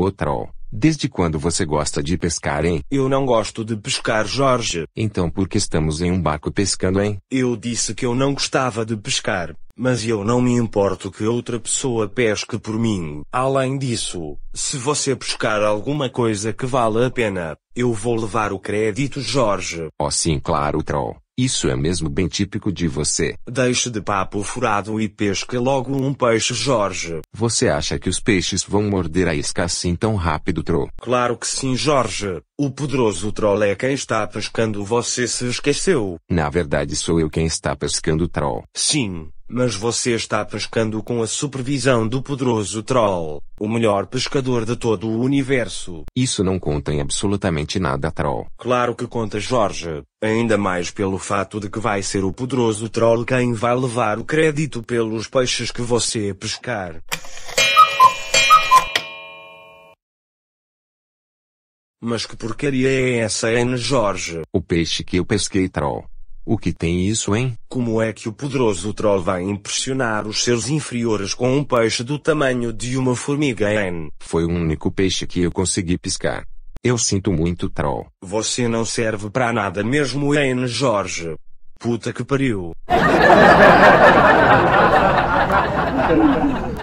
Ô troll, desde quando você gosta de pescar, hein? Eu não gosto de pescar, Jorge. Então por que estamos em um barco pescando, hein? Eu disse que eu não gostava de pescar, mas eu não me importo que outra pessoa pesque por mim. Além disso, se você pescar alguma coisa que vale a pena, eu vou levar o crédito, Jorge. Oh sim, claro, troll. Isso é mesmo bem típico de você. Deixe de papo furado e pesque logo um peixe, Jorge. Você acha que os peixes vão morder a isca assim tão rápido, Tro? Claro que sim, Jorge. O poderoso troll é quem está pescando, você se esqueceu. Na verdade, sou eu quem está pescando, Troll. Sim, mas você está pescando com a supervisão do poderoso Troll, o melhor pescador de todo o universo. Isso não conta em absolutamente nada, Troll. Claro que conta, Jorge. Ainda mais pelo fato de que vai ser o poderoso Troll quem vai levar o crédito pelos peixes que você pescar. Mas que porcaria é essa, N. Jorge? O peixe que eu pesquei, Troll o que tem isso, hein? Como é que o poderoso troll vai impressionar os seus inferiores com um peixe do tamanho de uma formiga, hein? Foi o único peixe que eu consegui piscar. Eu sinto muito troll. Você não serve para nada mesmo, hein, Jorge? Puta que pariu.